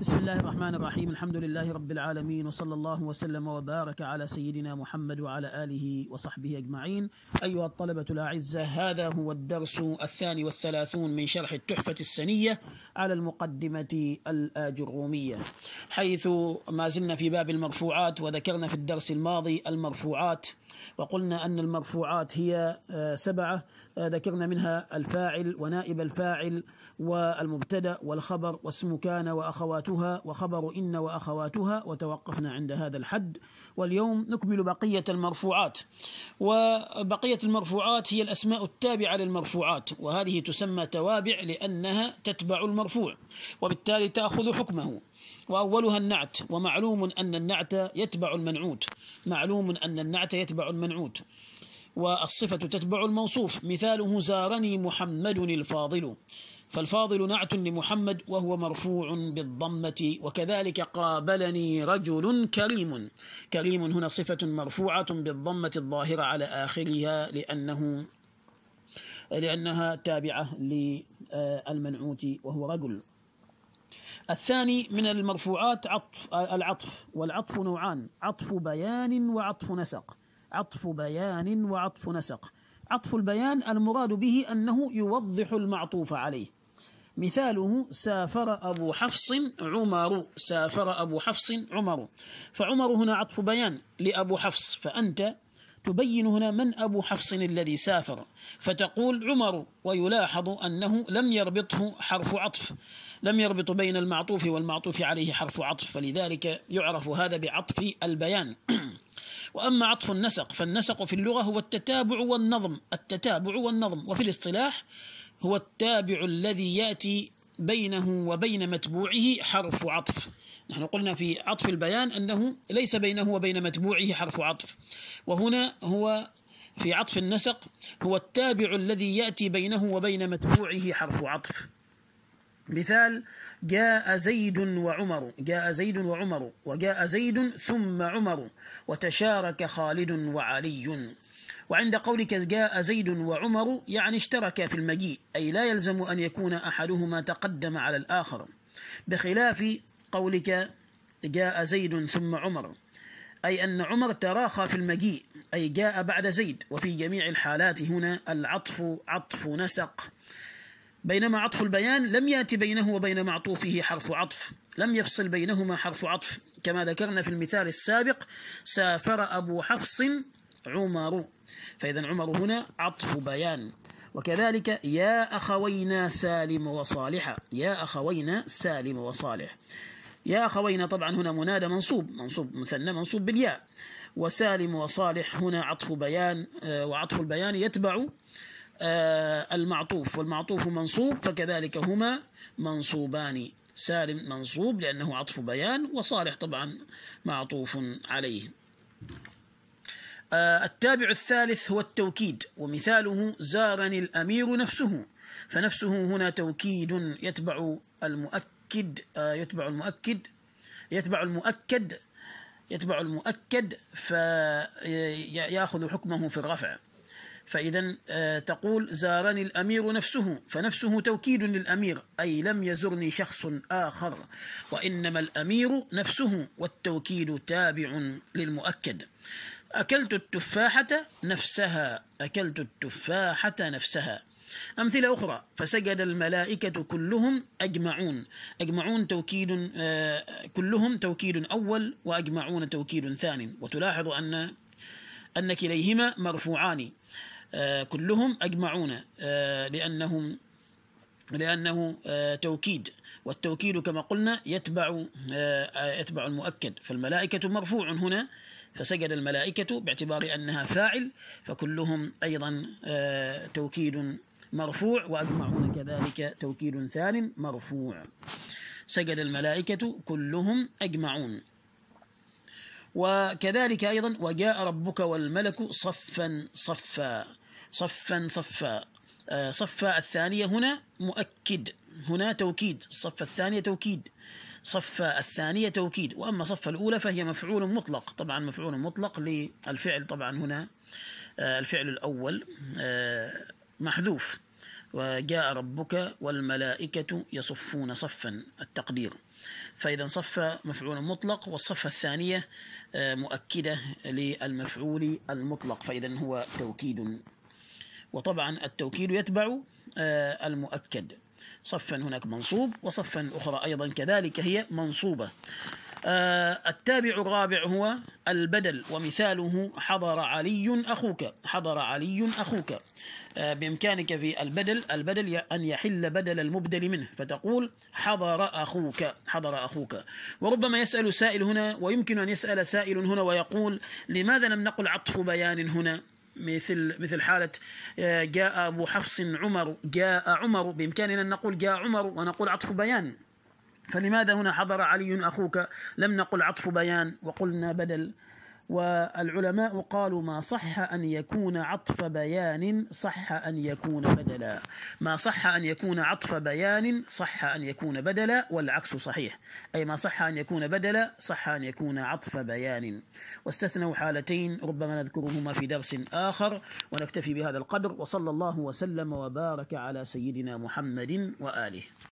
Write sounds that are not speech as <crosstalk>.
بسم الله الرحمن الرحيم الحمد لله رب العالمين وصلى الله وسلم وبارك على سيدنا محمد وعلى آله وصحبه أجمعين أيها الطلبة الأعزة هذا هو الدرس الثاني والثلاثون من شرح التحفة السنية على المقدمة الآجرومية حيث ما زلنا في باب المرفوعات وذكرنا في الدرس الماضي المرفوعات وقلنا أن المرفوعات هي آه، سبعة آه، ذكرنا منها الفاعل ونائب الفاعل والمبتدأ والخبر واسم كان وأخواته وأخواتها وخبر إن وأخواتها وتوقفنا عند هذا الحد واليوم نكمل بقية المرفوعات وبقية المرفوعات هي الأسماء التابعة للمرفوعات وهذه تسمى توابع لأنها تتبع المرفوع وبالتالي تأخذ حكمه وأولها النعت ومعلوم أن النعت يتبع المنعوت معلوم أن النعت يتبع المنعوت والصفة تتبع الموصوف مثاله زارني محمد الفاضل فالفاضل نعت لمحمد وهو مرفوع بالضمة وكذلك قابلني رجل كريم كريم هنا صفة مرفوعة بالضمة الظاهرة على آخرها لأنه لأنها تابعة للمنعوت وهو رجل الثاني من المرفوعات عطف العطف والعطف نوعان عطف بيان وعطف نسق عطف بيان وعطف نسق عطف البيان المراد به أنه يوضح المعطوف عليه مثاله سافر أبو حفص عمر سافر أبو حفص عمر فعمر هنا عطف بيان لأبو حفص فأنت تبين هنا من أبو حفص الذي سافر فتقول عمر ويلاحظ أنه لم يربطه حرف عطف لم يربط بين المعطوف والمعطوف عليه حرف عطف فلذلك يعرف هذا بعطف البيان <clears throat> وأما عطف النسق فالنسق في اللغة هو التتابع والنظم التتابع والنظم وفي الاصطلاح هو التابع الذي ياتي بينه وبين متبوعه حرف عطف نحن قلنا في عطف البيان أنه ليس بينه وبين متبوعه حرف عطف وهنا هو في عطف النسق هو التابع الذي يأتي بينه وبين متبوعه حرف عطف مثال جاء زيد وعمر جاء زيد وعمر وجاء زيد ثم عمر وتشارك خالد وعلي وعند قولك جاء زيد وعمر يعني اشتركا في المجيء أي لا يلزم أن يكون أحدهما تقدم على الآخر بخلاف قولك جاء زيد ثم عمر أي أن عمر تراخى في المجيء أي جاء بعد زيد وفي جميع الحالات هنا العطف عطف نسق بينما عطف البيان لم يأتي بينه وبين معطوفه حرف عطف لم يفصل بينهما حرف عطف كما ذكرنا في المثال السابق سافر أبو حفص عمر فإذا عمر هنا عطف بيان وكذلك يا أخوينا سالم وصالح يا أخوينا سالم وصالح يا أخوينا طبعا هنا منادى منصوب منصوب مثنى منصوب بالياء وسالم وصالح هنا عطف بيان آه، وعطف البيان يتبع آه، المعطوف والمعطوف منصوب فكذلك هما منصوبان سالم منصوب لأنه عطف بيان وصالح طبعا معطوف عليه آه، التابع الثالث هو التوكيد ومثاله زارني الأمير نفسه فنفسه هنا توكيد يتبع المؤكد آه، يتبع المؤكد يتبع المؤكد يتبع المؤكد فيأخذ حكمه في الرفع فإذا آه، تقول زارني الأمير نفسه فنفسه توكيد للأمير أي لم يزرني شخص آخر وإنما الأمير نفسه والتوكيد تابع للمؤكد أكلت التفاحة نفسها أكلت التفاحة نفسها أمثلة أخرى فسجد الملائكة كلهم أجمعون أجمعون توكيد آه، كلهم توكيد أول وأجمعون توكيد ثاني وتلاحظ أن أن كليهما مرفوعان آه، كلهم أجمعون آه، لأنهم لأنه توكيد والتوكيد كما قلنا يتبع يتبع المؤكد فالملائكة مرفوع هنا فسجد الملائكة باعتبار أنها فاعل فكلهم أيضا آه، توكيد مرفوع وأجمعون كذلك توكيد ثان مرفوع سجد الملائكة كلهم أجمعون وكذلك أيضا وجاء ربك والملك صفا صفا صفا صفا آه، صفا الثانية هنا مؤكد هنا توكيد الصف الثانية توكيد صف الثانية توكيد وأما صف الأولى فهي مفعول مطلق طبعا مفعول مطلق للفعل طبعا هنا آه، الفعل الأول آه، محذوف وجاء ربك والملائكة يصفون صفا التقدير فإذا صف مفعول مطلق والصف الثانية آه، مؤكدة للمفعول المطلق فإذا هو توكيد وطبعا التوكيد يتبع المؤكد صفا هناك منصوب وصفا أخرى أيضا كذلك هي منصوبة آه التابع الرابع هو البدل ومثاله حضر علي أخوك حضر علي أخوك آه بإمكانك في البدل البدل أن يحل بدل المبدل منه فتقول حضر أخوك حضر أخوك وربما يسأل سائل هنا ويمكن أن يسأل سائل هنا ويقول لماذا لم نقل عطف بيان هنا مثل مثل حالة آه، جاء أبو حفص عمر جاء عمر بإمكاننا أن نقول جاء عمر ونقول عطف بيان فلماذا هنا حضر علي أخوك لم نقل عطف بيان وقلنا بدل والعلماء قالوا ما صح أن يكون عطف بيان صح أن يكون بدلا ما صح أن يكون عطف بيان صح أن يكون بدلا والعكس صحيح أي ما صح أن يكون بدلا صح أن يكون عطف بيان واستثنوا حالتين ربما نذكرهما في درس آخر ونكتفي بهذا القدر وصلى الله وسلم وبارك على سيدنا محمد وآله